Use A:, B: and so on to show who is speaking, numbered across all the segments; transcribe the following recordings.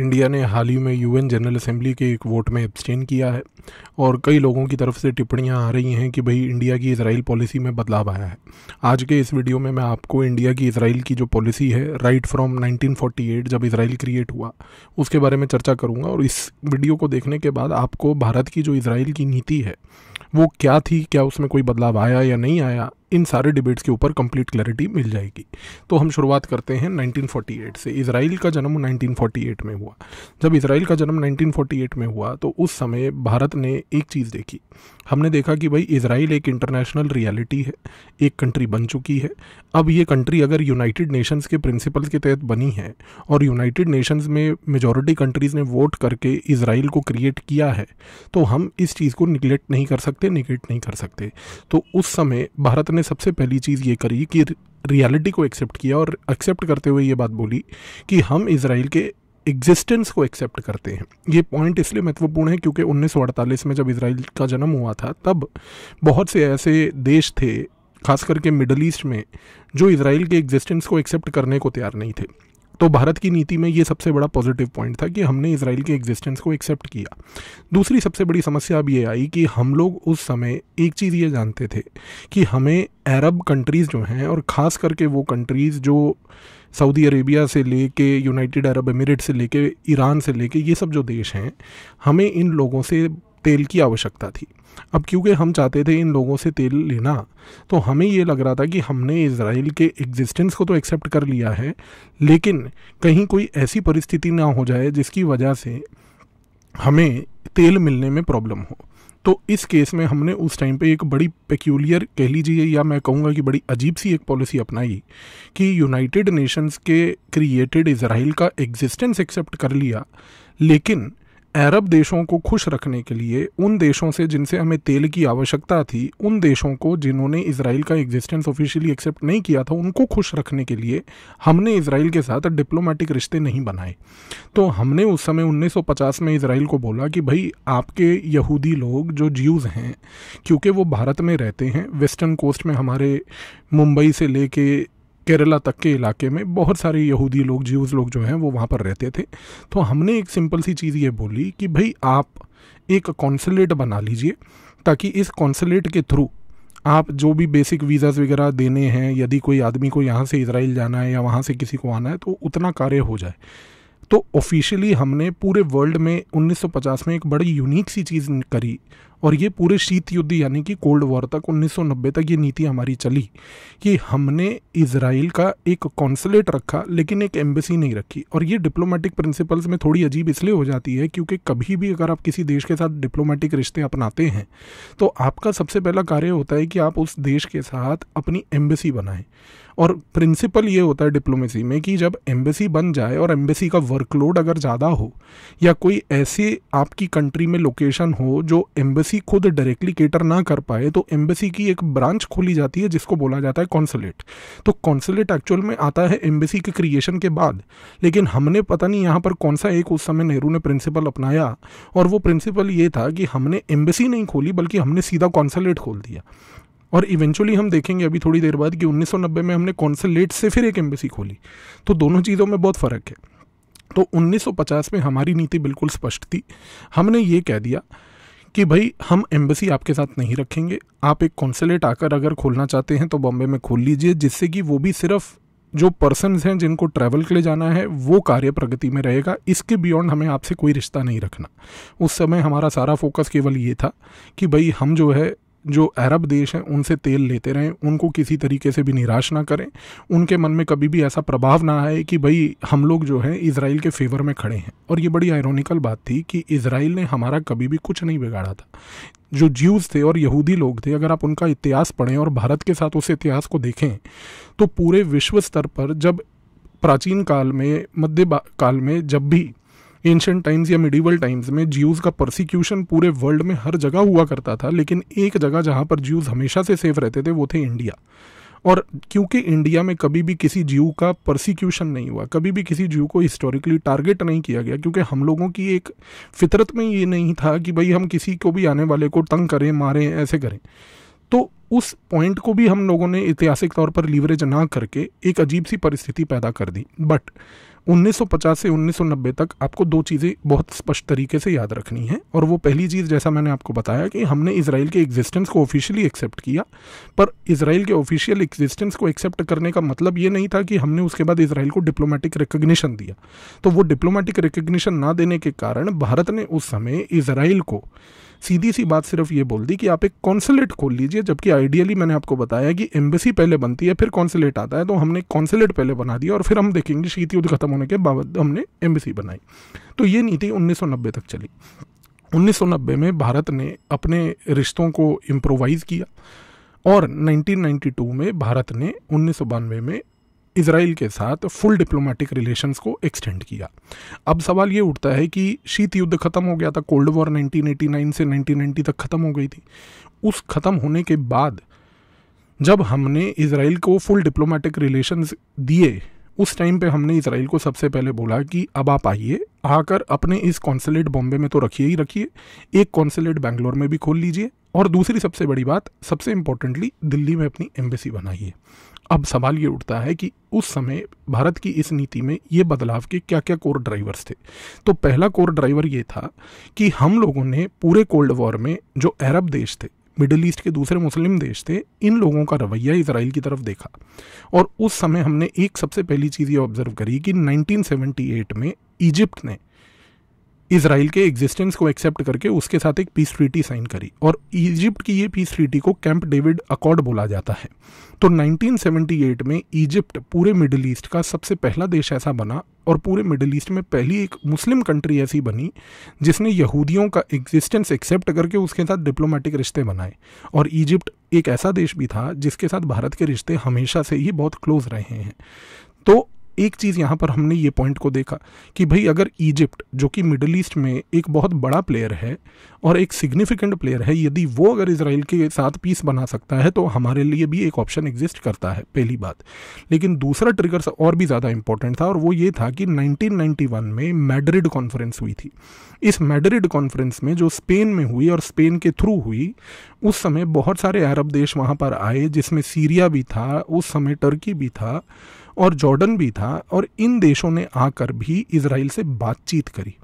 A: India ने हाल ही में UN general assembly के एक वोट में एब्सटेन किया है और कई लोगों की तरफ से टिप्पणियां आ रही हैं कि भाई इंडिया की इसराइल पॉलिसी में बदलाव आया है आज के इस वीडियो में मैं आपको इंडिया की इसराइल की जो पॉलिसी है राइट फ्रॉम 1948 जब इसराइल क्रिएट हुआ उसके बारे में चर्चा करूँगा और इस वीडियो को देखने के बाद आपको भारत की जो इसराइल की नीति है वो क्या थी क्या उसमें कोई बदलाव आया या नहीं आया इन सारे डिबेट्स के ऊपर कंप्लीट क्लैरिटी मिल जाएगी तो हम शुरुआत करते हैं 1948 से इसराइल का जन्म 1948 में हुआ जब इसराइल का जन्म 1948 में हुआ तो उस समय भारत ने एक चीज़ देखी हमने देखा कि भाई इसराइल एक इंटरनेशनल रियलिटी है एक कंट्री बन चुकी है अब ये कंट्री अगर यूनाइटेड नेशंस के प्रिंसिपल्स के तहत बनी है और यूनाइटेड नेशंस में मेजॉरिटी कंट्रीज़ ने वोट करके इसराइल को क्रिएट किया है तो हम इस चीज़ को निगलेक्ट नहीं कर सकते निगेट नहीं कर सकते तो उस समय भारत ने सबसे पहली चीज़ ये करी कि रियलिटी को एक्सेप्ट किया और एक्सेप्ट करते हुए ये बात बोली कि हम इसराइल के एग्जिस्टेंस को एक्सेप्ट करते हैं ये पॉइंट इसलिए महत्वपूर्ण है क्योंकि 1948 में जब इसराइल का जन्म हुआ था तब बहुत से ऐसे देश थे खास करके मिडल ईस्ट में जो इसराइल के एग्जिस्टेंस को एक्सेप्ट करने को तैयार नहीं थे तो भारत की नीति में ये सबसे बड़ा पॉजिटिव पॉइंट था कि हमने इसराइल के एग्जिस्टेंस को एक्सेप्ट किया दूसरी सबसे बड़ी समस्या अब ये आई कि हम लोग उस समय एक चीज़ ये जानते थे कि हमें अरब कंट्रीज़ जो हैं और ख़ास करके वो कंट्रीज़ जो सऊदी अरेबिया से लेके यूनाइटेड अरब अमीरेट से लेके ईरान से लेके ये सब जो देश हैं हमें इन लोगों से तेल की आवश्यकता थी अब क्योंकि हम चाहते थे इन लोगों से तेल लेना तो हमें ये लग रहा था कि हमने इसराइल के एग्जिस्टेंस को तो एक्सेप्ट कर लिया है लेकिन कहीं कोई ऐसी परिस्थिति ना हो जाए जिसकी वजह से हमें तेल मिलने में प्रॉब्लम हो तो इस केस में हमने उस टाइम पे एक बड़ी पेक्यूलियर कह लीजिए या मैं कहूँगा कि बड़ी अजीब सी एक पॉलिसी अपनाई कि यूनाइटेड नेशंस के क्रिएटेड इसराइल का एग्जिस्टेंस एक्सेप्ट कर लिया लेकिन अरब देशों को खुश रखने के लिए उन देशों से जिनसे हमें तेल की आवश्यकता थी उन देशों को जिन्होंने इसराइल का एग्जिस्टेंस ऑफिशियली एक्सेप्ट नहीं किया था उनको खुश रखने के लिए हमने इसराइल के साथ डिप्लोमेटिक रिश्ते नहीं बनाए तो हमने उस समय 1950 में इसराइल को बोला कि भाई आपके यहूदी लोग जो ज्यूज़ हैं क्योंकि वो भारत में रहते हैं वेस्टर्न कोस्ट में हमारे मुंबई से लेके केरला तक के इलाके में बहुत सारे यहूदी लोग जीव लोग जो हैं वो वहाँ पर रहते थे तो हमने एक सिंपल सी चीज़ ये बोली कि भाई आप एक कौंसलेट बना लीजिए ताकि इस कौंसलेट के थ्रू आप जो भी बेसिक वीज़ाज़ वगैरह देने हैं यदि कोई आदमी को यहाँ से इसराइल जाना है या वहाँ से किसी को आना है तो उतना कार्य हो जाए तो ऑफिशियली हमने पूरे वर्ल्ड में 1950 में एक बड़ी यूनिक सी चीज़ करी और ये पूरे शीत युद्ध यानी कि कोल्ड वॉर तक 1990 तक ये नीति हमारी चली कि हमने इसराइल का एक कॉन्सुलेट रखा लेकिन एक एम्बेसी नहीं रखी और ये डिप्लोमेटिक प्रिंसिपल्स में थोड़ी अजीब इसलिए हो जाती है क्योंकि कभी भी अगर आप किसी देश के साथ डिप्लोमेटिक रिश्ते अपनाते हैं तो आपका सबसे पहला कार्य होता है कि आप उस देश के साथ अपनी एम्बेसी बनाएं और प्रिंसिपल ये होता है डिप्लोमेसी में कि जब एम्बेसी बन जाए और एम्बेसी का वर्कलोड अगर ज़्यादा हो या कोई ऐसे आपकी कंट्री में लोकेशन हो जो एम्बेसी खुद डायरेक्टली केटर ना कर पाए तो एम्बेसी की एक ब्रांच खोली जाती है जिसको बोला जाता है कॉन्सुलेट तो कॉन्सुलेट एक्चुअल में आता है एम्बेसी के क्रिएशन के बाद लेकिन हमने पता नहीं यहाँ पर कौन सा एक उस समय नेहरू ने प्रिंसिपल अपनाया और वो प्रिंसिपल ये था कि हमने एम्बेसी नहीं खोली बल्कि हमने सीधा कॉन्सुलेट खोल दिया और इवेंचुअली हम देखेंगे अभी थोड़ी देर बाद कि 1990 में हमने कौनसलेट से फिर एक एम्बेसी खोली तो दोनों चीज़ों में बहुत फ़र्क है तो 1950 में हमारी नीति बिल्कुल स्पष्ट थी हमने ये कह दिया कि भाई हम एम्बेसी आपके साथ नहीं रखेंगे आप एक कौनसलेट आकर अगर खोलना चाहते हैं तो बॉम्बे में खोल लीजिए जिससे कि वो भी सिर्फ जो पर्सनस हैं जिनको ट्रैवल के लिए जाना है वो कार्य प्रगति में रहेगा इसके बियॉन्ड हमें आपसे कोई रिश्ता नहीं रखना उस समय हमारा सारा फोकस केवल ये था कि भाई हम जो है जो अरब देश हैं उनसे तेल लेते रहें उनको किसी तरीके से भी निराश ना करें उनके मन में कभी भी ऐसा प्रभाव ना आए कि भाई हम लोग जो है इसराइल के फेवर में खड़े हैं और ये बड़ी आयरोनिकल बात थी कि इसराइल ने हमारा कभी भी कुछ नहीं बिगाड़ा था जो ज्यूज़ थे और यहूदी लोग थे अगर आप उनका इतिहास पढ़ें और भारत के साथ उस इतिहास को देखें तो पूरे विश्व स्तर पर जब प्राचीन काल में मध्य काल में जब भी एंशंट टाइम्स या मिडीवल टाइम्स में ज्यूज़ का प्रोसिक्यूशन पूरे वर्ल्ड में हर जगह हुआ करता था लेकिन एक जगह जहाँ पर ज्यूज़ हमेशा से सेफ रहते थे वो थे इंडिया और क्योंकि इंडिया में कभी भी किसी जीव का प्रोसिक्यूशन नहीं हुआ कभी भी किसी जीव को हिस्टोरिकली टारगेट नहीं किया गया क्योंकि हम लोगों की एक फितरत में ये नहीं था कि भाई हम किसी को भी आने वाले को तंग करें मारें ऐसे करें तो उस पॉइंट को भी हम लोगों ने ऐतिहासिक तौर पर लीवरेज ना करके एक अजीब सी परिस्थिति पैदा कर दी बट 1950 से 1990 तक आपको दो चीज़ें बहुत स्पष्ट तरीके से याद रखनी है और वो पहली चीज़ जैसा मैंने आपको बताया कि हमने इसराइल के एग्जिस्टेंस को ऑफिशियली एक्सेप्ट किया पर इसराइल के ऑफिशियल एग्जिस्टेंस को एक्सेप्ट करने का मतलब ये नहीं था कि हमने उसके बाद इसराइल को डिप्लोमेटिक रिकग्निशन दिया तो वो डिप्लोमेटिक रिकग्निशन ना देने के कारण भारत ने उस समय इसराइल को सीधी सी बात सिर्फ ये बोल दी कि आप एक कॉन्सुलेट खोल लीजिए जबकि आइडियली मैंने आपको बताया कि एम्बेसी पहले बनती है फिर कॉन्सुलेट आता है तो हमने कॉन्सुलेट पहले बना दिया और फिर हम देखेंगे शीत युद्ध खत्म होने के बावजूद हमने एम्बेसी बनाई तो ये नीति 1990 तक चली 1990 में भारत ने अपने रिश्तों को इम्प्रोवाइज़ किया और 1992 में भारत ने उन्नीस में इसराइल के साथ फुल डिप्लोमेटिक रिलेशंस को एक्सटेंड किया अब सवाल ये उठता है कि शीत युद्ध ख़त्म हो गया था कोल्ड वॉर 1989 से 1990 तक ख़त्म हो गई थी उस ख़त्म होने के बाद जब हमने इसराइल को फुल डिप्लोमेटिक रिलेशंस दिए उस टाइम पे हमने इसराइल को सबसे पहले बोला कि अब आप आइए आकर अपने इस कॉन्सुलेट बॉम्बे में तो रखिए ही रखिए एक कॉन्सुलेट बैंगलोर में भी खोल लीजिए और दूसरी सबसे बड़ी बात सबसे इम्पोर्टेंटली दिल्ली में अपनी एम्बेसी बनाइए अब सवाल ये उठता है कि उस समय भारत की इस नीति में ये बदलाव के क्या क्या कोर ड्राइवर्स थे तो पहला कोर ड्राइवर ये था कि हम लोगों ने पूरे कोल्ड वॉर में जो अरब देश थे मिडल ईस्ट के दूसरे मुस्लिम देश थे इन लोगों का रवैया इसराइल की तरफ देखा और उस समय हमने एक सबसे पहली चीज़ ये ऑब्जर्व करी कि 1978 में इजिप्ट ने इसराइल के एग्जिस्टेंस को एक्सेप्ट करके उसके साथ एक पीस ट्रीटी साइन करी और इजिप्ट की ये पीस ट्रीटी को कैंप डेविड अकॉर्ड बोला जाता है तो 1978 में इजिप्ट पूरे मिडिल ईस्ट का सबसे पहला देश ऐसा बना और पूरे मिडल ईस्ट में पहली एक मुस्लिम कंट्री ऐसी बनी जिसने यहूदियों का एग्जिस्टेंस एक्सेप्ट करके उसके साथ डिप्लोमेटिक रिश्ते बनाए और इजिप्ट एक ऐसा देश भी था जिसके साथ भारत के रिश्ते हमेशा से ही बहुत क्लोज रहे हैं तो एक चीज़ यहाँ पर हमने ये पॉइंट को देखा कि भाई अगर इजिप्ट जो कि मिडल ईस्ट में एक बहुत बड़ा प्लेयर है और एक सिग्निफिकेंट प्लेयर है यदि वो अगर इसराइल के साथ पीस बना सकता है तो हमारे लिए भी एक ऑप्शन एग्जिस्ट करता है पहली बात लेकिन दूसरा ट्रिगर और भी ज़्यादा इंपॉर्टेंट था और वो ये था कि 1991 में मैड्रिड कॉन्फ्रेंस हुई थी इस मैड्रिड कॉन्फ्रेंस में जो स्पेन में हुई और स्पेन के थ्रू हुई उस समय बहुत सारे अरब देश वहाँ पर आए जिसमें सीरिया भी था उस समय टर्की भी था और जॉर्डन भी था और इन देशों ने आकर भी इसराइल से बातचीत करी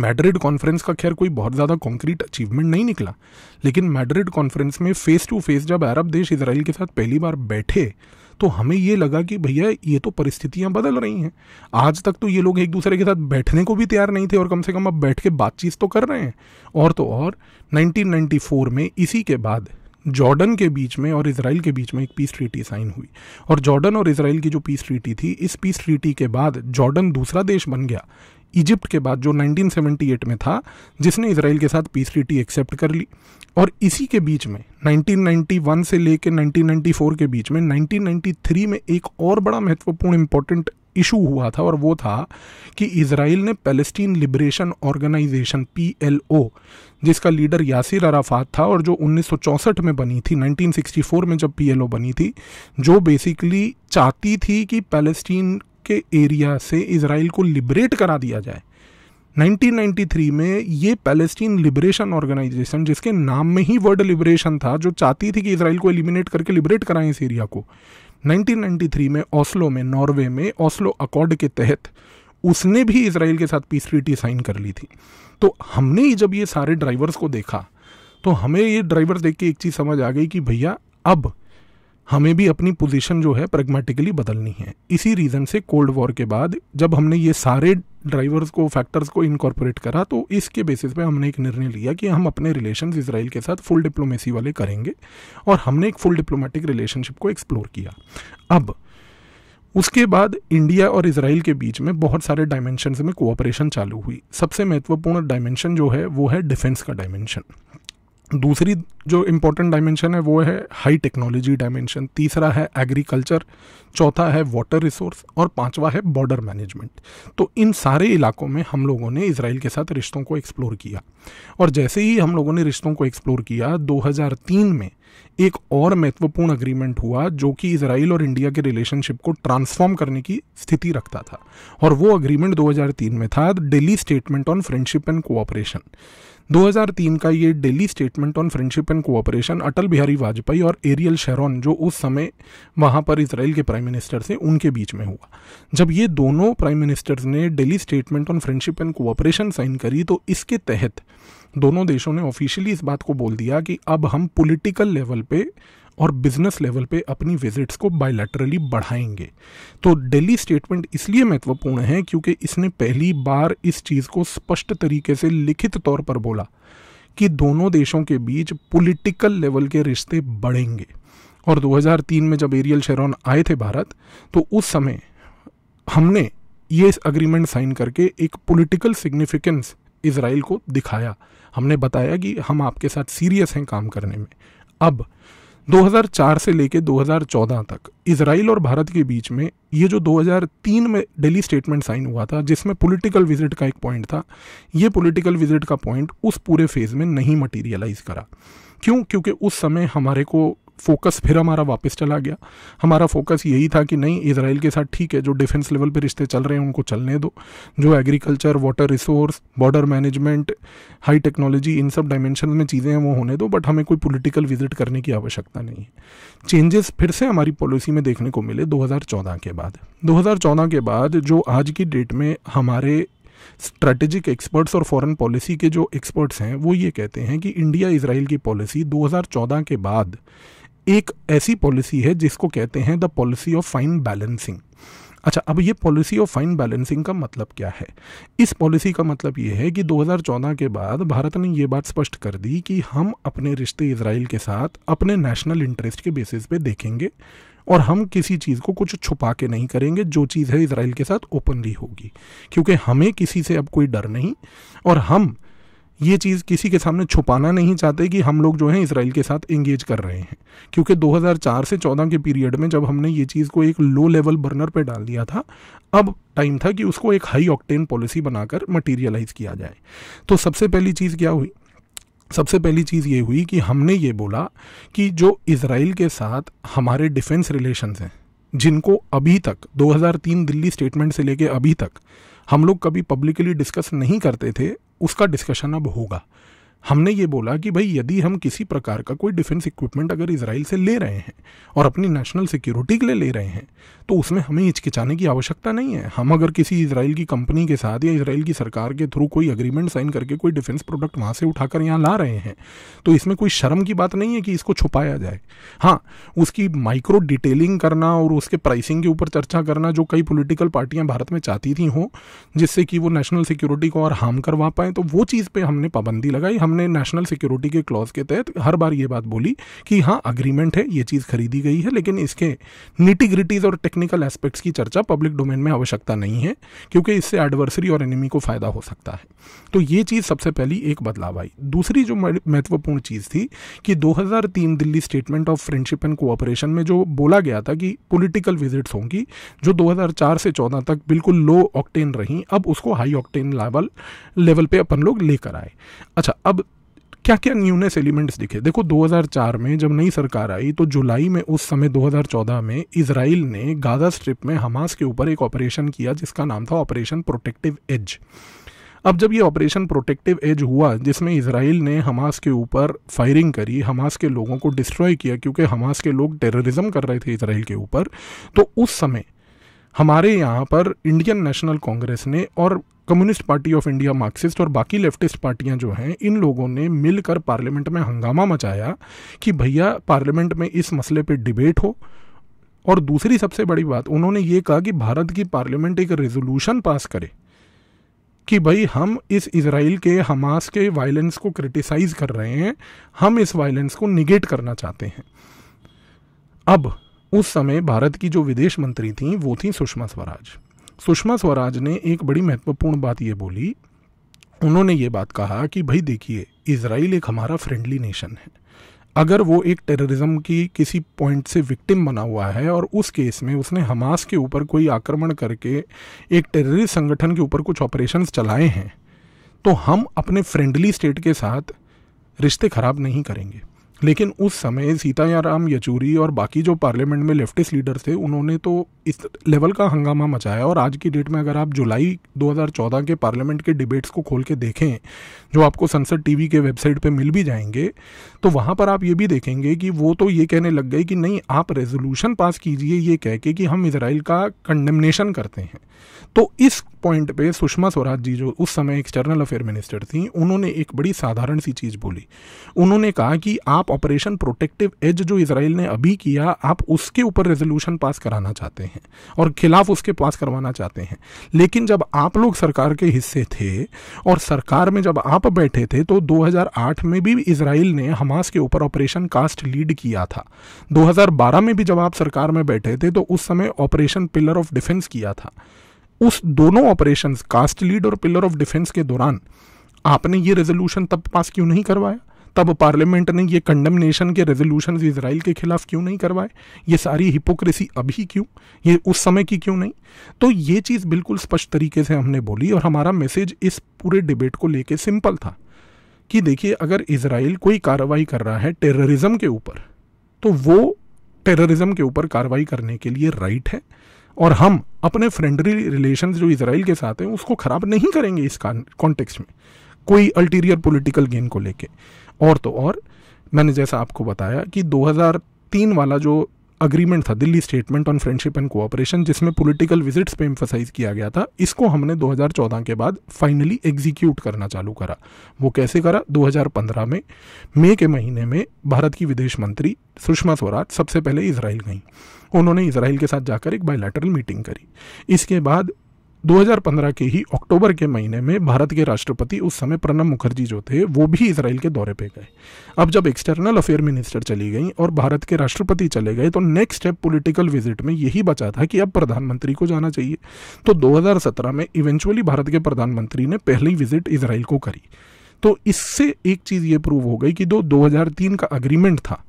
A: मैड्रिड कॉन्फ्रेंस का खैर कोई बहुत ज़्यादा कॉन्क्रीट अचीवमेंट नहीं निकला लेकिन मैड्रिड कॉन्फ्रेंस में फेस टू फेस जब अरब देश इसराइल के साथ पहली बार बैठे तो हमें ये लगा कि भैया ये तो परिस्थितियाँ बदल रही हैं आज तक तो ये लोग एक दूसरे के साथ बैठने को भी तैयार नहीं थे और कम से कम अब बैठ के बातचीत तो कर रहे हैं और तो और 1994 में इसी के बाद जॉर्डन के बीच में और इसराइल के बीच में एक पीस ट्रीटी साइन हुई और जॉर्डन और इसराइल की जो पीस ट्रीटी थी इस पीस ट्रीटी के बाद जॉर्डन दूसरा देश बन गया इजिप्ट के बाद जो 1978 में था जिसने इसराइल के साथ पीस ट्रीटी एक्सेप्ट कर ली और इसी के बीच में 1991 से लेकर 1994 के बीच में 1993 में एक और बड़ा महत्वपूर्ण इंपॉर्टेंट इशू हुआ था और वो था कि इसराइल ने पैलेस्टीन लिबरेशन ऑर्गेनाइजेशन पी जिसका लीडर यासिर अराफात था और जो 1964 में बनी थी 1964 में जब पी बनी थी जो बेसिकली चाहती थी कि पैलेस्टीन के एरिया से इसराइल को लिबरेट करा दिया जाए 1993 में ये पैलेस्टीन लिबरेशन ऑर्गेनाइजेशन जिसके नाम में ही वर्ड लिबरेशन था जो चाहती थी कि इसराइल को एलिमिनेट करके लिबरेट कराएं इस एरिया को 1993 में ओस्लो में नॉर्वे में ओस्लो अकॉर्ड के तहत उसने भी इसराइल के साथ पीस ट्रीटी साइन कर ली थी तो हमने जब ये सारे ड्राइवर्स को देखा तो हमें ये ड्राइवर्स देख के एक चीज़ समझ आ गई कि भैया अब हमें भी अपनी पोजीशन जो है प्रगमेटिकली बदलनी है इसी रीज़न से कोल्ड वॉर के बाद जब हमने ये सारे ड्राइवर्स को फैक्टर्स को इनकॉर्पोरेट करा तो इसके बेसिस पे हमने एक निर्णय लिया कि हम अपने रिलेशन इसराइल के साथ फुल डिप्लोमेसी वाले करेंगे और हमने एक फुल डिप्लोमेटिक रिलेशनशिप को एक्सप्लोर किया अब उसके बाद इंडिया और इसराइल के बीच में बहुत सारे डायमेंशन में कोऑपरेशन चालू हुई सबसे महत्वपूर्ण डायमेंशन जो है वो है डिफेंस का डायमेंशन दूसरी जो इम्पोर्टेंट डायमेंशन है वो है हाई टेक्नोलॉजी डायमेंशन तीसरा है एग्रीकल्चर चौथा है वाटर रिसोर्स और पांचवा है बॉर्डर मैनेजमेंट तो इन सारे इलाकों में हम लोगों ने इसराइल के साथ रिश्तों को एक्सप्लोर किया और जैसे ही हम लोगों ने रिश्तों को एक्सप्लोर किया 2003 में एक और महत्वपूर्ण अग्रीमेंट हुआ जो कि इसराइल और इंडिया के रिलेशनशिप को ट्रांसफॉर्म करने की स्थिति रखता था और वो अग्रीमेंट 2003 में था Delhi statement on friendship and cooperation 2003 का ये Delhi statement on friendship and cooperation Atal Bihari Vajpayee और एरियल शेरॉन जो उस समय वहाँ पर इसराइल के प्राइम मिनिस्टर थे उनके बीच में हुआ जब ये दोनों प्राइम मिनिस्टर्स ने Delhi statement on friendship and cooperation sign करी तो इसके तहत दोनों देशों ने ऑफिशियली इस बात को बोल दिया कि अब हम पोलिटिकल लेवल पर और बिजनेस लेवल पे अपनी विजिट्स को बायलैटरली बढ़ाएंगे तो दिल्ली स्टेटमेंट इसलिए महत्वपूर्ण है क्योंकि इसने पहली बार इस चीज़ को स्पष्ट तरीके से लिखित तौर पर बोला कि दोनों देशों के बीच पॉलिटिकल लेवल के रिश्ते बढ़ेंगे और 2003 में जब एरियल शेरॉन आए थे भारत तो उस समय हमने ये अग्रीमेंट साइन करके एक पॉलिटिकल सिग्निफिकेंस इसराइल को दिखाया हमने बताया कि हम आपके साथ सीरियस हैं काम करने में अब 2004 से लेकर 2014 तक इसराइल और भारत के बीच में ये जो 2003 में दिल्ली स्टेटमेंट साइन हुआ था जिसमें पॉलिटिकल विजिट का एक पॉइंट था ये पॉलिटिकल विजिट का पॉइंट उस पूरे फेज़ में नहीं मटेरियलाइज करा क्यों क्योंकि उस समय हमारे को फोकस फिर हमारा वापस चला गया हमारा फोकस यही था कि नहीं इसराइल के साथ ठीक है जो डिफेंस लेवल पर रिश्ते चल रहे हैं उनको चलने दो जो agriculture water resource border management high technology इन सब डायमेंशन में चीज़ें हैं वो होने दो बट हमें कोई पोलिटिकल विजिट करने की आवश्यकता नहीं है चेंजेस फिर से हमारी पॉलिसी में देखने को मिले दो के बाद दो के बाद जो आज की डेट में हमारे स्ट्रेटेजिक एक्सपर्ट्स और फॉरेन पॉलिसी के जो एक्सपर्ट्स हैं वो ये कहते हैं कि इंडिया इसराइल की पॉलिसी 2014 के बाद एक ऐसी पॉलिसी है जिसको कहते हैं the policy of fine balancing अच्छा अब ये पॉलिसी ऑफ फाइन बैलेंसिंग का मतलब क्या है इस पॉलिसी का मतलब ये है कि 2014 के बाद भारत ने ये बात स्पष्ट कर दी कि हम अपने रिश्ते इसराइल के साथ अपने नेशनल इंटरेस्ट के बेसिस पे देखेंगे और हम किसी चीज़ को कुछ छुपा के नहीं करेंगे जो चीज़ है इसराइल के साथ ओपनली होगी क्योंकि हमें किसी से अब कोई डर नहीं और हम ये चीज़ किसी के सामने छुपाना नहीं चाहते कि हम लोग जो हैं इसराइल के साथ इंगेज कर रहे हैं क्योंकि 2004 से 14 के पीरियड में जब हमने ये चीज़ को एक लो लेवल बर्नर पे डाल दिया था अब टाइम था कि उसको एक हाई ऑक्टेन पॉलिसी बनाकर मटीरियलाइज किया जाए तो सबसे पहली चीज़ क्या हुई सबसे पहली चीज़ ये हुई कि हमने ये बोला कि जो इसराइल के साथ हमारे डिफेंस रिलेशन हैं जिनको अभी तक 2003 दिल्ली स्टेटमेंट से लेके अभी तक हम लोग कभी पब्लिकली डिस्कस नहीं करते थे उसका डिस्कशन अब होगा हमने ये बोला कि भाई यदि हम किसी प्रकार का कोई डिफेंस इक्विपमेंट अगर इसराइल से ले रहे हैं और अपनी नेशनल सिक्योरिटी के लिए ले रहे हैं तो उसमें हमें हिचकिचाने की आवश्यकता नहीं है हम अगर किसी इसराइल की कंपनी के साथ या इसराइल की सरकार के थ्रू कोई अग्रीमेंट साइन करके कोई डिफेंस प्रोडक्ट वहाँ से उठाकर यहाँ ला रहे हैं तो इसमें कोई शर्म की बात नहीं है कि इसको छुपाया जाए हाँ उसकी माइक्रो डिटेलिंग करना और उसके प्राइसिंग के ऊपर चर्चा करना जो कई पोलिटिकल पार्टियाँ भारत में चाहती थी हों जिससे कि वो नेशनल सिक्योरिटी को और हार्म करवा पाएँ तो वो चीज़ पर हमने पाबंदी लगाई हमने हमने नेशनल सिक्योरिटी के क्लॉज के तहत हर बार ये बात बोली कि हाँ अग्रीमेंट है ये चीज़ खरीदी गई है लेकिन इसके निटिग्रिटीज़ और टेक्निकल एस्पेक्ट्स की चर्चा पब्लिक डोमेन में आवश्यकता नहीं है क्योंकि इससे एडवर्सरी और एनिमी को फ़ायदा हो सकता है तो ये चीज़ सबसे पहली एक बदलाव आई दूसरी जो महत्वपूर्ण चीज़ थी कि 2003 Delhi statement of friendship and cooperation में जो बोला गया था कि पोलिटिकल विजिट्स होंगी जो दो से चौदह तक बिल्कुल लो ऑक्टेन रहीं अब उसको हाई ऑक्टेन लेवल लेवल पे अपन लोग लेकर आए अच्छा अब क्या क्या न्यूनेस एलिमेंट्स दिखे देखो 2004 में जब नई सरकार आई तो जुलाई में उस समय 2014 में इसराइल ने गाजा स्ट्रिप में हमास के ऊपर एक ऑपरेशन किया जिसका नाम था ऑपरेशन प्रोटेक्टिव एज अब जब ये ऑपरेशन प्रोटेक्टिव एज हुआ जिसमें इसराइल ने हमास के ऊपर फायरिंग करी हमास के लोगों को डिस्ट्रॉय किया क्योंकि हमास के लोग टेररिज्म कर रहे थे इसराइल के ऊपर तो उस समय हमारे यहाँ पर इंडियन नेशनल कांग्रेस ने और Communist Party of India Marxist और बाकी लेफ्टिस्ट पार्टियां जो हैं इन लोगों ने मिलकर पार्लियामेंट में हंगामा मचाया कि भैया पार्लियामेंट में इस मसले पे डिबेट हो और दूसरी सबसे बड़ी बात उन्होंने ये कहा कि भारत की पार्लियामेंट एक रेजोल्यूशन पास करे कि भाई हम इस इसराइल के हमास के वायलेंस को क्रिटिसाइज कर रहे हैं हम इस वायलेंस को निगेट करना चाहते हैं अब उस समय भारत की जो विदेश मंत्री थी वो थी सुषमा स्वराज सुषमा स्वराज ने एक बड़ी महत्वपूर्ण बात ये बोली उन्होंने ये बात कहा कि भाई देखिए इसराइल एक हमारा फ्रेंडली नेशन है अगर वो एक टेररिज्म की किसी पॉइंट से विक्टिम बना हुआ है और उस केस में उसने हमास के ऊपर कोई आक्रमण करके एक टेररिस्ट संगठन के ऊपर कुछ ऑपरेशंस चलाए हैं तो हम अपने फ्रेंडली स्टेट के साथ रिश्ते खराब नहीं करेंगे लेकिन उस समय सीतायाराम येचूरी और बाकी जो पार्लियामेंट में लेफ्टिस्ट लीडर थे उन्होंने तो इस लेवल का हंगामा मचाया और आज की डेट में अगर आप जुलाई 2014 के पार्लियामेंट के डिबेट्स को खोल के देखें जो आपको संसद टीवी के वेबसाइट पे मिल भी जाएंगे तो वहाँ पर आप ये भी देखेंगे कि वो तो ये कहने लग गए कि नहीं आप रेजोल्यूशन पास कीजिए ये कह के कि हम इसराइल का कंडेमनेशन करते हैं तो इस पॉइंट पे सुषमा स्वराज जी जो उस समय एक्सटर्नल अफेयर मिनिस्टर थी उन्होंने एक बड़ी साधारण सी चीज़ बोली उन्होंने कहा कि आप ऑपरेशन प्रोटेक्टिव एज जो इसराइल ने अभी किया आप उसके ऊपर रेजोल्यूशन पास कराना चाहते हैं हैं और खिलाफ उसके पास करवाना चाहते हैं लेकिन जब आप लोग सरकार के हिस्से थे और सरकार में जब आप बैठे थे तो 2008 में भी इसराइल ने हमास के ऊपर ऑपरेशन कास्ट लीड किया था 2012 में भी जब आप सरकार में बैठे थे तो उस समय ऑपरेशन पिलर ऑफ डिफेंस किया था उस दोनों ऑपरेशन कास्ट लीड और पिलर ऑफ डिफेंस के दौरान आपने ये रेजोल्यूशन तब पास क्यों नहीं करवाया तब पार्लियामेंट ने ये कंडमनेशन के रेजोल्यूशन इसराइल के खिलाफ क्यों नहीं करवाए ये सारी हिपोक्रेसी अभी क्यों ये उस समय की क्यों नहीं तो ये चीज़ बिल्कुल स्पष्ट तरीके से हमने बोली और हमारा मैसेज इस पूरे डिबेट को लेके सिंपल था कि देखिए अगर इसराइल कोई कार्रवाई कर रहा है टेररिज्म के ऊपर तो वो टेररिज्म के ऊपर कार्रवाई करने के लिए राइट है और हम अपने फ्रेंडली रिलेशन जो इसराइल के साथ हैं उसको ख़राब नहीं करेंगे इस कॉन्टेक्स्ट में कोई अल्टीरियर पॉलिटिकल गेन को लेके और तो और मैंने जैसा आपको बताया कि 2003 वाला जो अग्रीमेंट था Delhi statement on friendship and cooperation जिसमें पॉलिटिकल विजिट्स पे एम्फोसाइज किया गया था इसको हमने 2014 के बाद फाइनली एग्जीक्यूट करना चालू करा वो कैसे करा 2015 में मई के महीने में भारत की विदेश मंत्री सुषमा स्वराज सबसे पहले इसराइल गई उन्होंने इसराइल के साथ जाकर एक बायलैटरल मीटिंग करी इसके बाद 2015 के ही अक्टूबर के महीने में भारत के राष्ट्रपति उस समय प्रणब मुखर्जी जो थे वो भी इसराइल के दौरे पे गए अब जब एक्सटर्नल अफेयर मिनिस्टर चली गई और भारत के राष्ट्रपति चले गए तो नेक्स्ट स्टेप पॉलिटिकल विजिट में यही बचा था कि अब प्रधानमंत्री को जाना चाहिए तो 2017 में इवेंचुअली भारत के प्रधानमंत्री ने पहली विजिट इसराइल को करी तो इससे एक चीज़ ये प्रूव हो गई कि जो दो का अग्रीमेंट था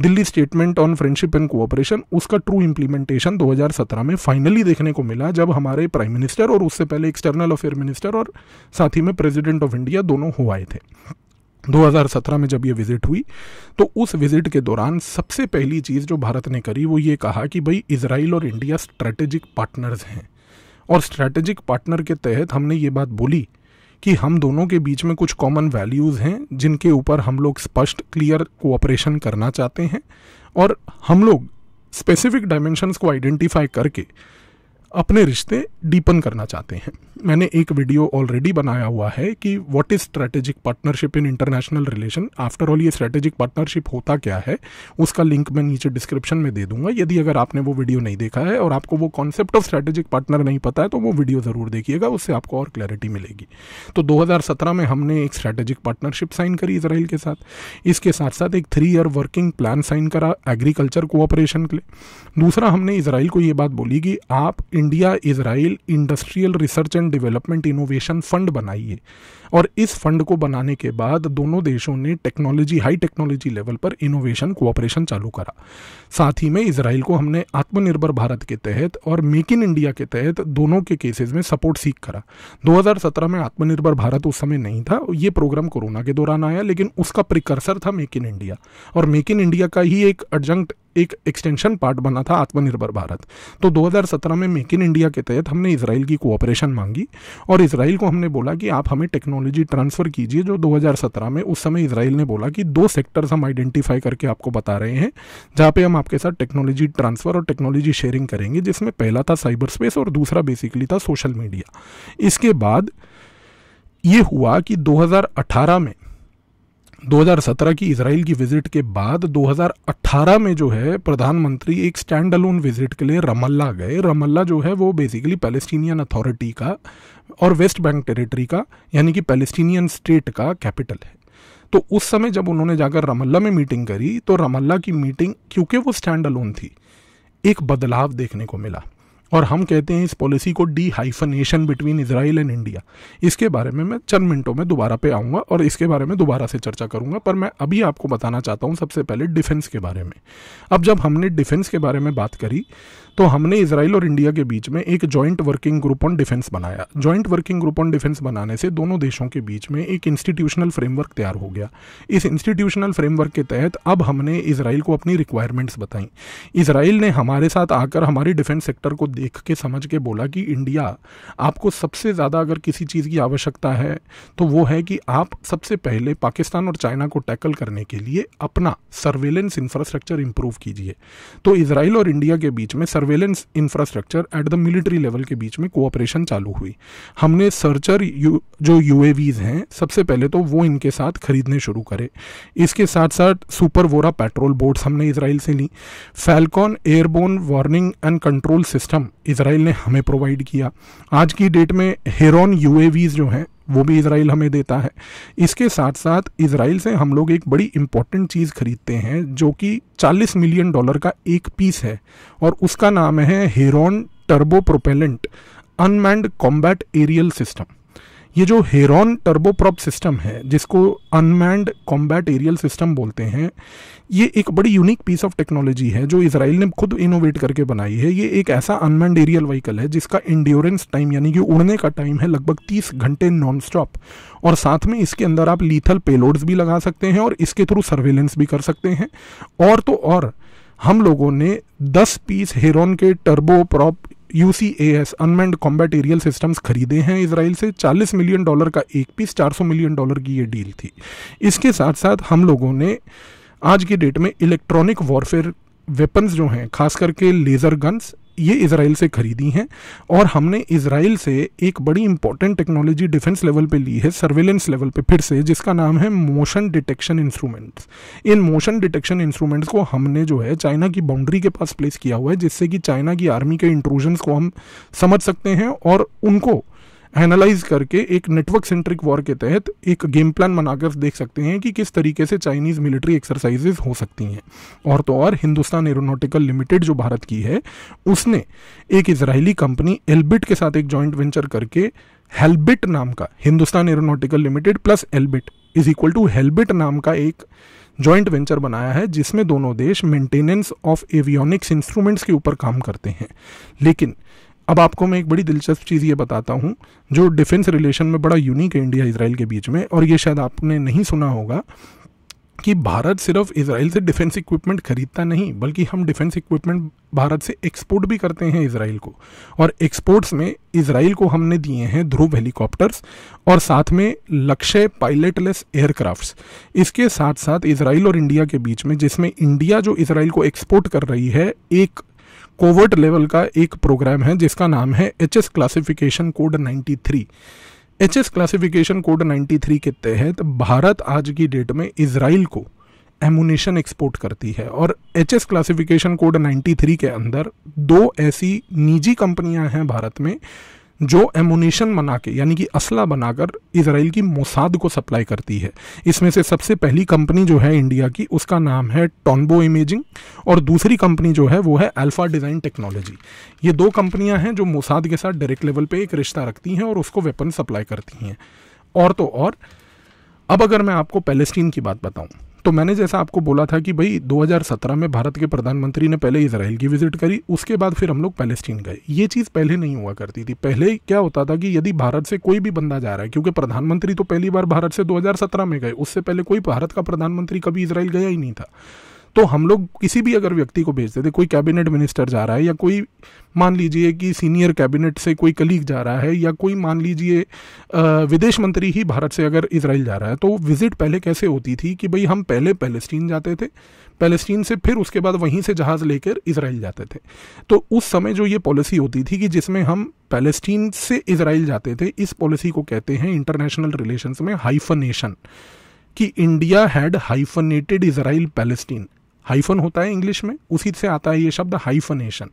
A: Delhi statement on friendship and cooperation उसका ट्रू इम्प्लीमेंटेशन 2017 में फाइनली देखने को मिला जब हमारे प्राइम मिनिस्टर और उससे पहले एक्सटर्नल अफेयर मिनिस्टर और साथ ही में प्रेसिडेंट ऑफ इंडिया दोनों हो आए थे 2017 में जब ये विज़िट हुई तो उस विज़िट के दौरान सबसे पहली चीज़ जो भारत ने करी वो ये कहा कि भाई इसराइल और इंडिया स्ट्रेटेजिक पार्टनर्स हैं और स्ट्रेटेजिक पार्टनर के तहत हमने ये बात बोली कि हम दोनों के बीच में कुछ कॉमन वैल्यूज़ हैं जिनके ऊपर हम लोग स्पष्ट क्लियर कोऑपरेशन करना चाहते हैं और हम लोग स्पेसिफिक डायमेंशंस को आइडेंटिफाई करके अपने रिश्ते डीपन करना चाहते हैं मैंने एक वीडियो ऑलरेडी बनाया हुआ है कि what is strategic partnership in international relation after all ये स्ट्रैटेजिक पार्टनरशिप होता क्या है उसका लिंक मैं नीचे डिस्क्रिप्शन में दे दूंगा यदि अगर आपने वो वीडियो नहीं देखा है और आपको वो कॉन्सेप्ट ऑफ स्ट्रैटेजिक पार्टनर नहीं पता है तो वो वीडियो ज़रूर देखिएगा उससे आपको और क्लैरिटी मिलेगी तो दो में हमने एक स्ट्रैटेजिक पार्टनरशिप साइन करी इसराइल के साथ इसके साथ साथ एक three year working plan sign करा एग्रीकल्चर कोऑपरेशन के लिए दूसरा हमने इसराइल को ये बात बोली कि आप India Israel industrial research and development innovation fund बनाई है और इस फंड को बनाने के बाद दोनों देशों ने टेक्नोलॉजी हाई टेक्नोलॉजी लेवल पर इनोवेशन कोऑपरेशन चालू करा साथ ही में इसराइल को हमने आत्मनिर्भर भारत के तहत और मेक इन इंडिया के तहत दोनों के केसेस में सपोर्ट सीख करा 2017 में आत्मनिर्भर भारत उस समय नहीं था ये प्रोग्राम कोरोना के दौरान आया लेकिन उसका प्रिकर्सर था मेक इन इंडिया और मेक इन इंडिया का ही एक एडजंक्ट एक एक्सटेंशन पार्ट बना था आत्मनिर्भर भारत तो 2017 में मेक इन इंडिया के तहत हमने इसराइल की कोऑपरेशन मांगी और इसराइल को हमने बोला कि आप हमें टेक्नोलॉजी ट्रांसफ़र कीजिए जो 2017 में उस समय इसराइल ने बोला कि दो सेक्टर्स हम आइडेंटिफाई करके आपको बता रहे हैं जहाँ पे हम आपके साथ टेक्नोलॉजी ट्रांसफ़र और टेक्नोलॉजी शेयरिंग करेंगे जिसमें पहला था साइबर स्पेस और दूसरा बेसिकली था सोशल मीडिया इसके बाद ये हुआ कि 2018 में 2017 की इसराइल की विजिट के बाद 2018 में जो है प्रधानमंत्री एक स्टैंड अलोन विजिट के लिए रमल्ला गए रमल्ला जो है वो बेसिकली पैलेस्टीनियन अथॉरिटी का और वेस्ट बैंक टेरिटरी का यानी कि पैलेस्टीनियन स्टेट का कैपिटल है तो उस समय जब उन्होंने जाकर रमल्ला में मीटिंग करी तो रमल्ला की मीटिंग क्योंकि वो स्टैंड अलोन थी एक बदलाव देखने को मिला और हम कहते हैं इस पॉलिसी को dehyphenation between Israel and India इसके बारे में मैं चंद मिनटों में दोबारा पे आऊँगा और इसके बारे में दोबारा से चर्चा करूँगा पर मैं अभी आपको बताना चाहता हूँ सबसे पहले डिफेंस के बारे में अब जब हमने डिफेंस के बारे में बात करी तो हमने इसराइल और इंडिया के बीच में एक joint working group on defence बनाया joint working group on defence बनाने से दोनों देशों के बीच में एक इंस्टीट्यूशनल फ्रेमवर्क तैयार हो गया इस इंस्टीट्यूशनल फ्रेमवर्क के तहत अब हमने इसराइल को अपनी रिक्वायरमेंट्स बताई इसराइल ने हमारे साथ आकर हमारे डिफेंस सेक्टर को देख के समझ के बोला कि इंडिया आपको सबसे ज़्यादा अगर किसी चीज़ की आवश्यकता है तो वो है कि आप सबसे पहले पाकिस्तान और चाइना को टैकल करने के लिए अपना सर्वेलेंस इंफ्रास्ट्रक्चर इंप्रूव कीजिए तो इसराइल और इंडिया के बीच में survey surveillance infrastructure at the military level के बीच में कोऑपरेशन चालू हुई हमने सर्चर यू, जो यू हैं सबसे पहले तो वो इनके साथ खरीदने शुरू करे इसके साथ साथ सुपर वोरा पेट्रोल बोट्स हमने इसराइल से ली Phalcon airborne warning and control system Israel ने हमें प्रोवाइड किया आज की डेट में हेरॉन यू जो हैं वो भी इसराइल हमें देता है इसके साथ साथ इसराइल से हम लोग एक बड़ी इंपॉर्टेंट चीज़ खरीदते हैं जो कि 40 मिलियन डॉलर का एक पीस है और उसका नाम है Heron turbo propellant unmanned combat aerial system ये जो हेरॉन टर्बोप्रॉप सिस्टम है जिसको अनमैंड कॉम्बैट एरियल सिस्टम बोलते हैं ये एक बड़ी यूनिक पीस ऑफ टेक्नोलॉजी है जो इसराइल ने खुद इनोवेट करके बनाई है ये एक ऐसा अनमैंड एरियल व्हीकल है जिसका इंड्योरेंस टाइम यानी कि उड़ने का टाइम है लगभग तीस घंटे नॉन स्टॉप और साथ में इसके अंदर आप लीथल पेलोड्स भी लगा सकते हैं और इसके थ्रू सर्वेलेंस भी कर सकते हैं और तो और हम लोगों ने 10 पीस हेरोन के turbo prop U C A S unmanned combat aerial systems खरीदे हैं इसराइल से 40 मिलियन डॉलर का एक पीस 400 मिलियन डॉलर की ये डील थी इसके साथ साथ हम लोगों ने आज की डेट में इलेक्ट्रॉनिक वॉरफेयर वेपन्स जो हैं खास करके लेज़र गन्स ये इसराइल से खरीदी हैं और हमने इसराइल से एक बड़ी इंपॉर्टेंट टेक्नोलॉजी डिफेंस लेवल पे ली है सर्वेलेंस लेवल पे फिर से जिसका नाम है मोशन डिटेक्शन इंस्ट्रूमेंट्स इन मोशन डिटेक्शन इंस्ट्रूमेंट्स को हमने जो है चाइना की बाउंड्री के पास प्लेस किया हुआ है जिससे कि चाइना की आर्मी के इंट्रूजन्स को हम समझ सकते हैं और उनको एनालाइज करके एक नेटवर्क सेंट्रिक वॉर के तहत एक गेम प्लान बनाकर देख सकते हैं कि किस तरीके से चाइनीज़ मिलिट्री एक्सरसाइजेज हो सकती हैं और तो और हिंदुस्तान एरोनॉटिकल लिमिटेड जो भारत की है उसने एक इसराइली कंपनी एलबिट के साथ एक जॉइंट वेंचर करके हेल्बिट नाम का Hindustan aeronautical limited plus Elbit is equal to Helbit नाम का एक जॉइंट वेंचर बनाया है जिसमें दोनों देश मेंटेनेंस ऑफ एवियोनिक्स इंस्ट्रूमेंट्स के ऊपर काम करते हैं लेकिन अब आपको मैं एक बड़ी दिलचस्प चीज़ ये बताता हूँ जो डिफेंस रिलेशन में बड़ा यूनिक है इंडिया इसराइल के बीच में और ये शायद आपने नहीं सुना होगा कि भारत सिर्फ इसराइल से डिफेंस इक्विपमेंट खरीदता नहीं बल्कि हम डिफेंस इक्विपमेंट भारत से एक्सपोर्ट भी करते हैं इसराइल को और एक्सपोर्ट्स में इसराइल को हमने दिए हैं ध्रुव हेलीकॉप्टर्स और साथ में लक्ष्य पायलटलेस एयरक्राफ्ट्स इसके साथ साथ इसराइल और इंडिया के बीच में जिसमें इंडिया जो इसराइल को एक्सपोर्ट कर रही है एक कोवर्ट लेवल का एक प्रोग्राम है जिसका नाम है H S classification code 93 H S classification code 93 के तहत भारत आज की डेट में इसराइल को एमुनेशन एक्सपोर्ट करती है और एच एस क्लासिफिकेशन कोड 93 के अंदर दो ऐसी निजी कंपनियां हैं भारत में जो एमुनेशन बना के यानी कि असला बनाकर इसराइल की मोसाद को सप्लाई करती है इसमें से सबसे पहली कंपनी जो है इंडिया की उसका नाम है टॉनबो इमेजिंग और दूसरी कंपनी जो है वो है अल्फ़ा डिज़ाइन टेक्नोलॉजी ये दो कंपनियां हैं जो मोसाद के साथ डायरेक्ट लेवल पे एक रिश्ता रखती हैं और उसको वेपन सप्लाई करती हैं और तो और अब अगर मैं आपको पैलेस्टीन की बात बताऊं तो मैंने जैसा आपको बोला था कि भाई 2017 में भारत के प्रधानमंत्री ने पहले इसराइल की विजिट करी उसके बाद फिर हम लोग पैलेस्टीन गए ये चीज़ पहले नहीं हुआ करती थी पहले क्या होता था कि यदि भारत से कोई भी बंदा जा रहा है क्योंकि प्रधानमंत्री तो पहली बार भारत से 2017 में गए उससे पहले कोई भारत का प्रधानमंत्री कभी इसराइल गया ही नहीं था तो हम लोग किसी भी अगर व्यक्ति को भेजते थे कोई कैबिनेट मिनिस्टर जा रहा है या कोई मान लीजिए कि सीनियर कैबिनेट से कोई कलीग जा रहा है या कोई मान लीजिए विदेश मंत्री ही भारत से अगर इसराइल जा रहा है तो विजिट पहले कैसे होती थी कि भाई हम पहले पैलेस्टीन जाते थे पैलेस्टीन से फिर उसके बाद वहीं से जहाज़ लेकर इसराइल जाते थे तो उस समय जो ये पॉलिसी होती थी कि जिसमें हम पैलेस्टीन से इसराइल जाते थे इस पॉलिसी को कहते हैं इंटरनेशनल रिलेशंस में हाइफनेशन कि India had hyphenated Israel Palestine hyphen होता है इंग्लिश में उसी से आता है ये शब्द हाइफनेशन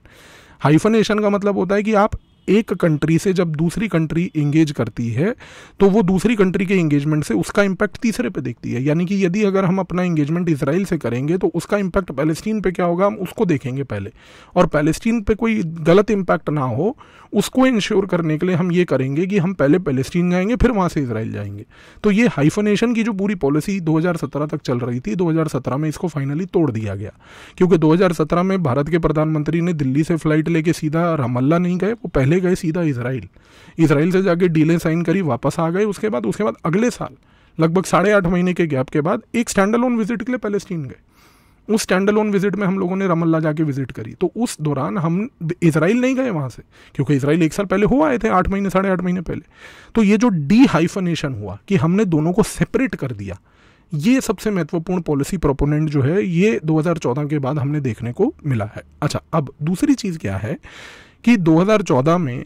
A: हाइफनेशन का मतलब होता है कि आप एक कंट्री से जब दूसरी कंट्री इंगेज करती है तो वो दूसरी कंट्री के इंगेजमेंट से उसका इम्पैक्ट तीसरे पे देखती है यानी कि यदि अगर हम अपना इंगेजमेंट इसराइल से करेंगे तो उसका इम्पैक्ट पैलेस्टीन पे क्या होगा हम उसको देखेंगे पहले और पैलेस्टीन पे कोई गलत इम्पैक्ट ना हो उसको इंश्योर करने के लिए हम ये करेंगे कि हम पहले पैलेस्टीन जाएंगे फिर वहाँ से इसराइल जाएंगे तो ये हाइफोनेशन की जो पूरी पॉलिसी दो तक चल रही थी दो में इसको फाइनली तोड़ दिया गया क्योंकि दो में भारत के प्रधानमंत्री ने दिल्ली से फ्लाइट लेके सीधा रमल्ला नहीं गए वो पहले चले गए सीधा इसराइल इसराइल से जाके डीलें साइन करी वापस आ गए उसके बाद उसके बाद अगले साल लगभग साढ़े आठ महीने के गैप के बाद एक स्टैंडल लोन विजिट के लिए पैलेस्टीन गए उस स्टैंड लोन विजिट में हम लोगों ने रमल्ला जाके विजिट करी तो उस दौरान हम इसराइल नहीं गए वहाँ से क्योंकि इसराइल एक साल पहले हो आए थे आठ महीने साढ़े आठ महीने पहले तो ये जो डीहाइफनेशन हुआ कि हमने दोनों को सेपरेट कर दिया ये सबसे महत्वपूर्ण पॉलिसी प्रोपोनेंट जो है ये 2014 के बाद हमने देखने को मिला है अच्छा अब दूसरी चीज़ क्या है कि 2014 में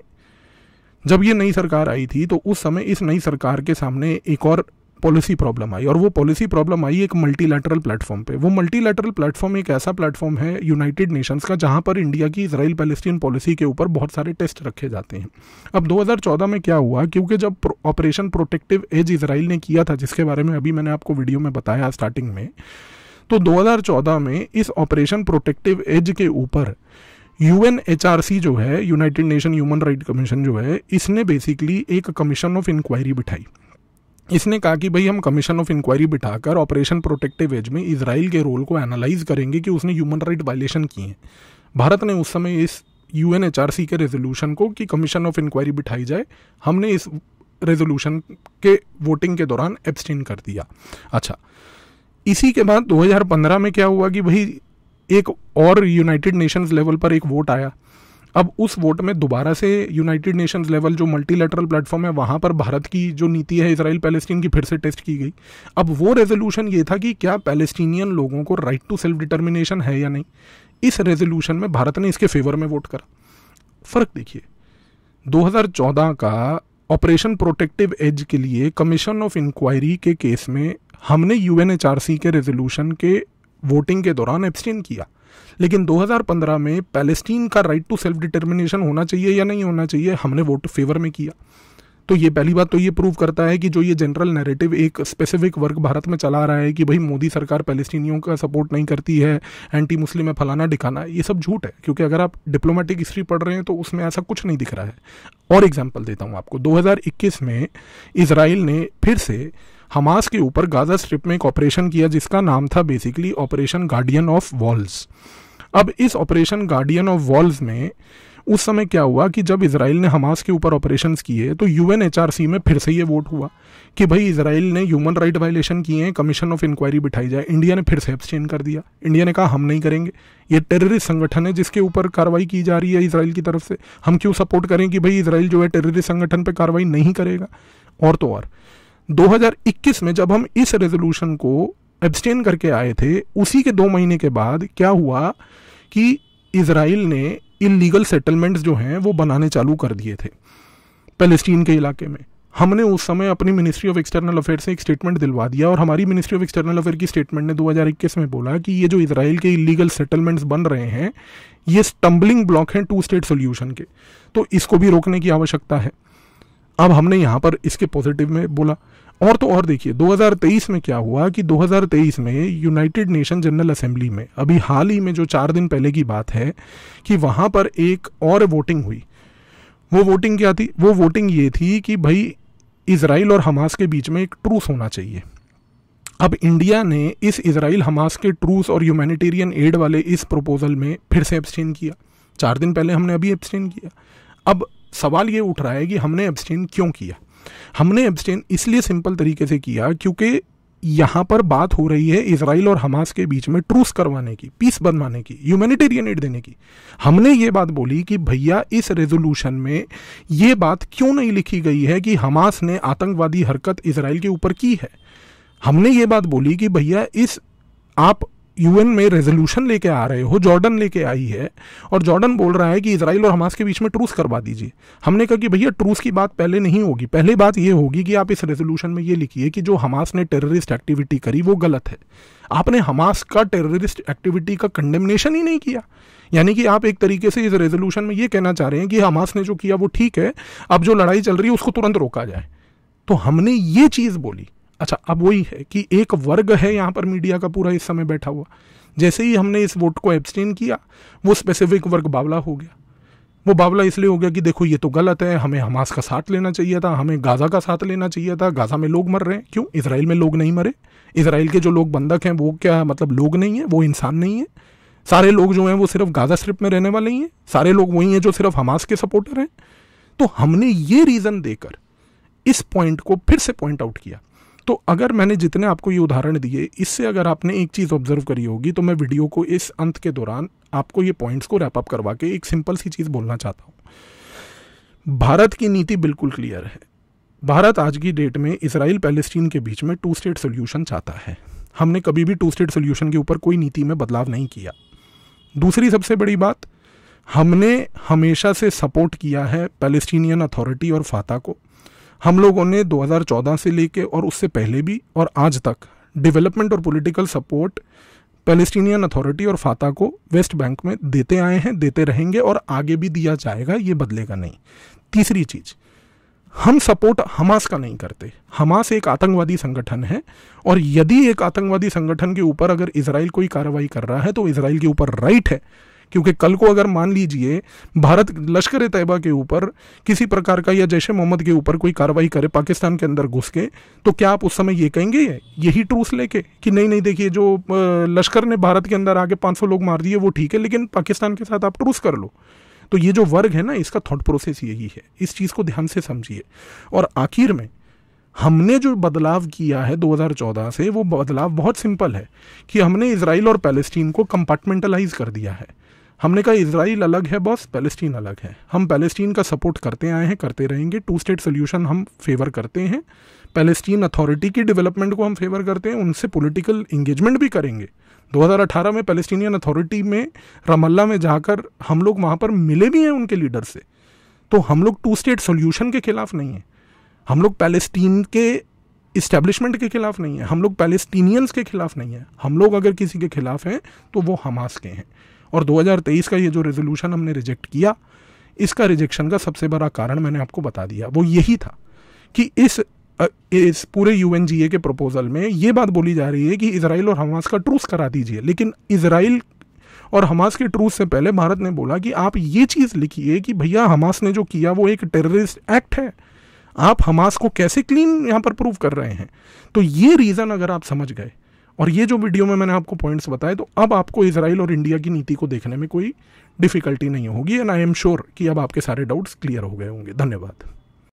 A: जब ये नई सरकार आई थी तो उस समय इस नई सरकार के सामने एक और पॉलिसी प्रॉब्लम आई और वो पॉलिसी प्रॉब्लम आई एक लेटरल प्लेटफॉर्म पे वो लेटरल प्लेटफॉर्म एक ऐसा प्लेटफॉर्म है यूनाइटेड नेशंस का जहाँ पर इंडिया की इसराइल पैलेस्टीन पॉलिसी के ऊपर बहुत सारे टेस्ट रखे जाते हैं अब 2014 में क्या हुआ क्योंकि जब ऑपरेशन प्रोटेक्टिव एज इसराइल ने किया था जिसके बारे में अभी मैंने आपको वीडियो में बताया स्टार्टिंग में तो 2014 में इस ऑपरेशन प्रोटेक्टिव एज के ऊपर यूएनएचआरसी जो है United Nation human right commission जो है इसने बेसिकली एक कमीशन ऑफ इंक्वायरी बिठाई इसने कहा कि भाई हम कमीशन ऑफ इंक्वायरी बिठाकर ऑपरेशन प्रोटेक्टिव एज में इसराइल के रोल को एनालाइज करेंगे कि उसने ह्यूमन राइट वायलेशन किए हैं भारत ने उस समय इस यू के रेजोल्यूशन को कि कमीशन ऑफ इंक्वायरी बिठाई जाए हमने इस रेजोल्यूशन के वोटिंग के दौरान एब्सटेन कर दिया अच्छा इसी के बाद 2015 में क्या हुआ कि भाई एक और यूनाइटेड नेशंस लेवल पर एक वोट आया अब उस वोट में दोबारा से यूनाइटेड नेशंस लेवल जो मल्टीलेटरल प्लेटफॉर्म है वहाँ पर भारत की जो नीति है इसराइल पैलेस्टीन की फिर से टेस्ट की गई अब वो रेजोल्यूशन ये था कि क्या पैलेस्टीनियन लोगों को राइट टू सेल्फ डिटर्मिनेशन है या नहीं इस रेजोल्यूशन में भारत ने इसके फेवर में वोट करा फ़र्क देखिए 2014 का ऑपरेशन प्रोटेक्टिव एज के लिए कमीशन ऑफ इंक्वायरी के केस में हमने यू के रेजोल्यूशन के वोटिंग के दौरान एब्सटेन किया लेकिन 2015 में पैलेस्टीन का राइट टू सेल्फ डिटर्मिनेशन होना चाहिए या नहीं होना चाहिए हमने वोट फेवर में किया तो ये पहली बात तो ये प्रूव करता है कि जो ये जनरल नैरेटिव एक स्पेसिफिक वर्ग भारत में चला रहा है कि भाई मोदी सरकार पैलेस्टीनियों का सपोर्ट नहीं करती है एंटी मुस्लिम है फलाना डिकाना ये सब झूठ है क्योंकि अगर आप डिप्लोमेटिक हिस्ट्री पढ़ रहे हैं तो उसमें ऐसा कुछ नहीं दिख रहा है और एग्जाम्पल देता हूँ आपको दो में इसराइल ने फिर से हमास के ऊपर गाजा स्ट्रिप में एक ऑपरेशन किया जिसका नाम था basically operation guardian of walls अब इस ऑपरेशन गार्डियन ऑफ वॉल्स में उस समय क्या हुआ कि जब इसराइल ने हमास के ऊपर ऑपरेशन किए तो यू में फिर से ये वोट हुआ कि भाई इसराइल ने ह्यूमन राइट वायलेशन किए हैं कमीशन ऑफ इंक्वायरी बिठाई जाए इंडिया ने फिर से एब्सटेन कर दिया इंडिया ने कहा हम नहीं करेंगे ये टेररिस्ट संगठन है जिसके ऊपर कार्रवाई की जा रही है इसराइल की तरफ से हम क्यों सपोर्ट करें कि भाई इसराइल जो है टेररिस्ट संगठन पर कार्रवाई नहीं करेगा और तो और 2021 में जब हम इस रेजोल्यूशन को एब्सटेन करके आए थे उसी के दो महीने के बाद क्या हुआ कि इसराइल ने इलीगल सेटलमेंट्स जो हैं वो बनाने चालू कर दिए थे पेलेस्टीन के इलाके में हमने उस समय अपनी मिनिस्ट्री ऑफ एक्सटर्नल अफेयर से एक स्टेटमेंट दिलवा दिया और हमारी मिनिस्ट्री ऑफ एक्सटर्नल अफेयर की स्टेटमेंट ने 2021 में बोला कि ये जो इसराइल के इलीगल सेटलमेंट्स बन रहे हैं ये स्टम्बलिंग ब्लॉक हैं टू स्टेट सोल्यूशन के तो इसको भी रोकने की आवश्यकता है अब हमने यहाँ पर इसके पॉजिटिव में बोला और तो और देखिए 2023 में क्या हुआ कि 2023 में यूनाइटेड नेशन जनरल असेंबली में अभी हाल ही में जो चार दिन पहले की बात है कि वहाँ पर एक और वोटिंग हुई वो वोटिंग क्या थी वो वोटिंग ये थी कि भाई इसराइल और हमास के बीच में एक ट्रूस होना चाहिए अब इंडिया ने इस इसराइल हमास के ट्रूस और ह्यूमैनिटेरियन एड वाले इस प्रपोजल में फिर से एब्सटेन किया चार दिन पहले हमने अभी एब्सटेन किया अब सवाल ये उठ रहा है कि हमने एब्सटेन क्यों किया हमने एब्सटेन इसलिए सिंपल तरीके से किया क्योंकि यहाँ पर बात हो रही है इसराइल और हमास के बीच में ट्रूस करवाने की पीस बनवाने की ह्यूमैनिटेरियन एड देने की हमने ये बात बोली कि भैया इस रेजोल्यूशन में ये बात क्यों नहीं लिखी गई है कि हमास ने आतंकवादी हरकत इसराइल के ऊपर की है हमने ये बात बोली कि भैया इस आप यूएन में रेजोल्यूशन लेके आ रहे हो जॉर्डन लेके आई है और जॉर्डन बोल रहा है कि इसराइल और हमास के बीच में ट्रूस करवा दीजिए हमने कहा कि भैया ट्रूस की बात पहले नहीं होगी पहले बात ये होगी कि आप इस रेजोल्यूशन में ये लिखिए कि जो हमास ने टेररिस्ट एक्टिविटी करी वो गलत है आपने हमास का टेररिस्ट एक्टिविटी का कंडेमनेशन ही नहीं किया यानी कि आप एक तरीके से इस रेजोल्यूशन में ये कहना चाह रहे हैं कि हमास ने जो किया वो ठीक है अब जो लड़ाई चल रही है उसको तुरंत रोका जाए तो हमने ये चीज़ बोली अच्छा अब वही है कि एक वर्ग है यहाँ पर मीडिया का पूरा इस समय बैठा हुआ जैसे ही हमने इस वोट को एब्सटेन किया वो स्पेसिफिक वर्ग बावला हो गया वो बावला इसलिए हो गया कि देखो ये तो गलत है हमें हमास का साथ लेना चाहिए था हमें गाज़ा का साथ लेना चाहिए था गाज़ा में लोग मर रहे हैं क्यों इसराइल में लोग नहीं मरे इसराइल के जो लोग बंधक हैं वो क्या मतलब लोग नहीं है वो इंसान नहीं है सारे लोग जो हैं वो सिर्फ गाज़ा स्ट्रिप में रहने वाले ही हैं सारे लोग वही हैं जो सिर्फ हमास के सपोर्टर हैं तो हमने ये रीज़न देकर इस पॉइंट को फिर से पॉइंट आउट किया तो अगर मैंने जितने आपको ये उदाहरण दिए इससे अगर आपने एक चीज़ ऑब्जर्व करी होगी तो मैं वीडियो को इस अंत के दौरान आपको ये पॉइंट्स को रैपअप करवा के एक सिंपल सी चीज़ बोलना चाहता हूँ भारत की नीति बिल्कुल क्लियर है भारत आज की डेट में इसराइल पैलेस्टीन के बीच में टू स्टेट सोल्यूशन चाहता है हमने कभी भी टू स्टेट सोल्यूशन के ऊपर कोई नीति में बदलाव नहीं किया दूसरी सबसे बड़ी बात हमने हमेशा से सपोर्ट किया है पैलेस्टीनियन अथॉरिटी और फाता को हम लोगों ने 2014 से लेके और उससे पहले भी और आज तक डेवलपमेंट और पॉलिटिकल सपोर्ट पैलेस्टीनियन अथॉरिटी और फाता को वेस्ट बैंक में देते आए हैं देते रहेंगे और आगे भी दिया जाएगा ये बदलेगा नहीं तीसरी चीज़ हम सपोर्ट हमास का नहीं करते हमास एक आतंकवादी संगठन है और यदि एक आतंकवादी संगठन के ऊपर अगर इसराइल कोई कार्रवाई कर रहा है तो इसराइल के ऊपर राइट है क्योंकि कल को अगर मान लीजिए भारत लश्कर तैयबा के ऊपर किसी प्रकार का या जैश मोहम्मद के ऊपर कोई कार्रवाई करे पाकिस्तान के अंदर घुस के तो क्या आप उस समय ये कहेंगे यही ट्रूस लेके कि नहीं नहीं देखिए जो लश्कर ने भारत के अंदर आगे पाँच लोग मार दिए वो ठीक है लेकिन पाकिस्तान के साथ आप ट्रूस कर लो तो ये जो वर्ग है ना इसका थॉट प्रोसेस यही है इस चीज़ को ध्यान से समझिए और आखिर में हमने जो बदलाव किया है 2014 से वो बदलाव बहुत सिंपल है कि हमने इसराइल और पैलेस्टीन को कंपार्टमेंटलाइज कर दिया है हमने कहा इसराइल अलग है बॉस पैलेस्टीन अलग है हम पैलेस्टीन का सपोर्ट करते आए हैं करते रहेंगे टू स्टेट सोल्यूशन हम फेवर करते हैं पैलेस्टीन अथॉरिटी की डेवलपमेंट को हम फेवर करते हैं उनसे पॉलिटिकल इंगेजमेंट भी करेंगे 2018 में पैलेस्टीनियन अथॉरिटी में रमल्ला में जाकर हम लोग वहाँ पर मिले भी हैं उनके लीडर से तो हम लोग टू स्टेट सोल्यूशन के खिलाफ नहीं हैं हम लोग पैलेस्टीन के इस्टेब्लिशमेंट के खिलाफ नहीं है हम लोग पैलेस्टीनियंस के खिलाफ नहीं है हम लोग अगर किसी के खिलाफ हैं तो वो हमास के हैं और 2023 का ये जो रेजोल्यूशन हमने रिजेक्ट किया इसका रिजेक्शन का सबसे बड़ा कारण मैंने आपको बता दिया वो यही था कि इस इस पूरे यू के प्रपोजल में ये बात बोली जा रही है कि इसराइल और हमास का ट्रूस करा दीजिए लेकिन इसराइल और हमास के ट्रूस से पहले भारत ने बोला कि आप ये चीज़ लिखिए कि भैया हमास ने जो किया वो एक टेररिस्ट एक्ट है आप हमास को कैसे क्लीन यहाँ पर प्रूव कर रहे हैं तो ये रीज़न अगर आप समझ गए और ये जो वीडियो में मैंने आपको पॉइंट्स बताए तो अब आपको इसराइल और इंडिया की नीति को देखने में कोई डिफ़िकल्टी नहीं होगी एंड आई एम श्योर कि अब आपके सारे डाउट्स क्लियर हो गए होंगे धन्यवाद